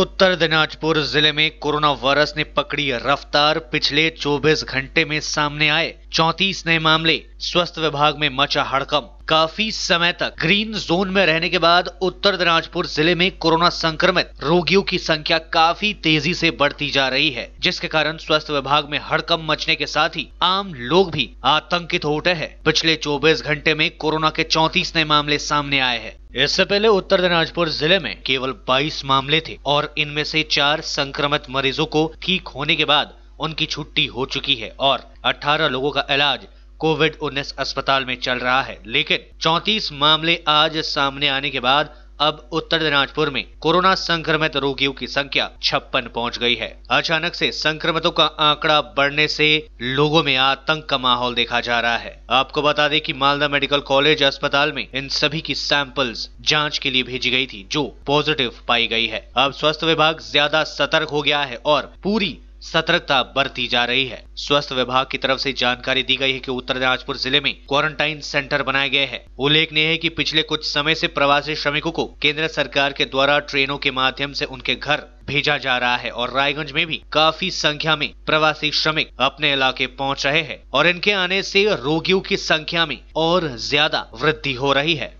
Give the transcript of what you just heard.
उत्तर दिनाजपुर जिले में corona virus ने पकड़ी रफ्तार पिछले 24 घंटे में सामने आए 34 नए मामले स्वास्थ्य विभाग में मचा हड़कम काफी समय तक ग्रीन जोन में रहने के बाद उत्तर दिनाजपुर जिले में कोरोना संक्रमित रोगियों की संख्या काफी तेजी से बढ़ती जा रही है जिसके कारण स्वास्थ्य विभाग में हड़कम मचने के साथ ही आम लोग भी आतंकित हो उठे हैं पिछले 24 घंटे में कोरोना के 34 नए मामले सामने आए हैं इससे पहले उत्तर दिनाजपुर जिले में केवल 22 मामले थे और इनमें से चार संक्रमित मरीजों को ठीक होने के बाद उनकी छुट्टी हो चुकी है और 18 लोगों का इलाज कोविड 19 अस्पताल में चल रहा है लेकिन 34 मामले आज सामने आने के बाद अब उत्तर दिनाजपुर में कोरोना संक्रमित रोगियों की संख्या छप्पन पहुंच गई है अचानक से संक्रमितों का आंकड़ा बढ़ने से लोगों में आतंक का माहौल देखा जा रहा है आपको बता दें कि मालदा मेडिकल कॉलेज अस्पताल में इन सभी की सैंपल्स जांच के लिए भेजी गई थी जो पॉजिटिव पाई गई है अब स्वास्थ्य विभाग ज्यादा सतर्क हो गया है और पूरी सतर्कता बरती जा रही है स्वास्थ्य विभाग की तरफ से जानकारी दी गई है कि उत्तर दिनाजपुर जिले में क्वारंटाइन सेंटर बनाए गए हैं उल्लेखनीय है कि पिछले कुछ समय से प्रवासी श्रमिकों को केंद्र सरकार के द्वारा ट्रेनों के माध्यम से उनके घर भेजा जा रहा है और रायगंज में भी काफी संख्या में प्रवासी श्रमिक अपने इलाके पहुंच रहे हैं और इनके आने से रोगियों की संख्या में और ज्यादा वृद्धि हो रही है